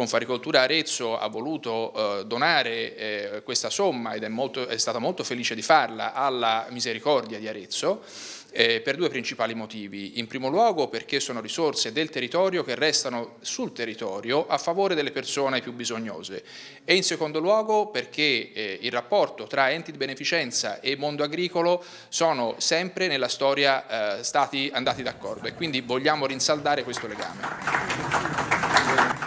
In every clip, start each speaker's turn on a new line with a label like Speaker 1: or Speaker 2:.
Speaker 1: Confaricoltura Arezzo ha voluto eh, donare eh, questa somma ed è, molto, è, stata molto felice di farla alla Misericordia di Arezzo eh, per due principali motivi. In primo luogo perché sono risorse del territorio che restano sul territorio a favore delle persone più bisognose e in secondo luogo perché eh, il rapporto tra enti di beneficenza e mondo agricolo sono sempre nella storia eh, stati andati d'accordo e quindi vogliamo rinsaldare questo legame.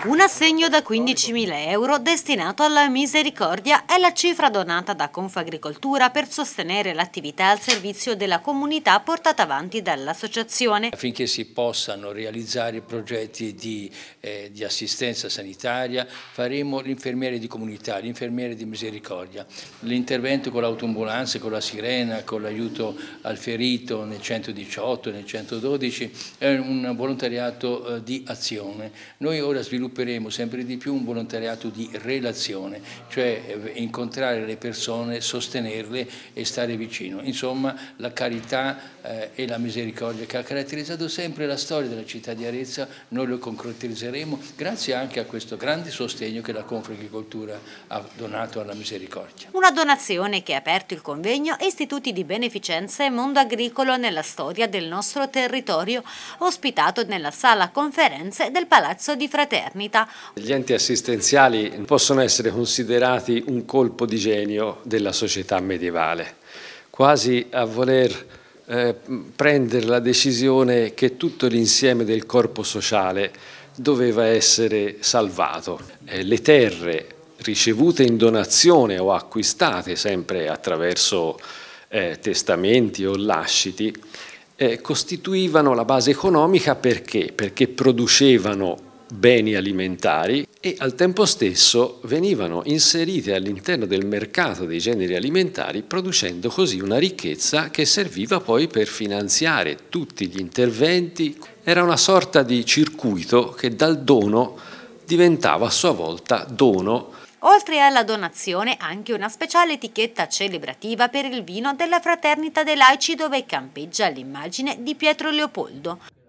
Speaker 2: Un assegno da 15.000 euro destinato alla misericordia è la cifra donata da Confagricoltura per sostenere l'attività al servizio della comunità portata avanti dall'associazione.
Speaker 3: Affinché si possano realizzare progetti di, eh, di assistenza sanitaria faremo l'infermiere di comunità, l'infermiere di misericordia. L'intervento con l'autoambulanza, con la sirena, con l'aiuto al ferito nel 118, nel 112 è un volontariato eh, di azione. Noi ora svilupperemo sempre di più un volontariato di relazione, cioè eh, incontrare le persone, sostenerle e stare vicino. Insomma, la carità eh, e la misericordia che ha caratterizzato sempre la storia della città di Arezzo, noi lo concretizzeremo grazie anche a questo grande sostegno che la Confagricoltura ha donato alla misericordia.
Speaker 2: Una donazione che ha aperto il convegno Istituti di Beneficenza e Mondo Agricolo nella storia del nostro territorio, ospitato nella sala conferenze del Palazzo di Francesco fraternita.
Speaker 4: Gli enti assistenziali possono essere considerati un colpo di genio della società medievale, quasi a voler eh, prendere la decisione che tutto l'insieme del corpo sociale doveva essere salvato. Eh, le terre ricevute in donazione o acquistate sempre attraverso eh, testamenti o lasciti, eh, costituivano la base economica perché? Perché producevano beni alimentari e al tempo stesso venivano inserite all'interno del mercato dei generi alimentari producendo così una ricchezza che serviva poi per finanziare tutti gli interventi. Era una sorta di circuito che dal dono diventava a sua volta dono.
Speaker 2: Oltre alla donazione, anche una speciale etichetta celebrativa per il vino della Fraternita dei Laici dove campeggia l'immagine di Pietro Leopoldo.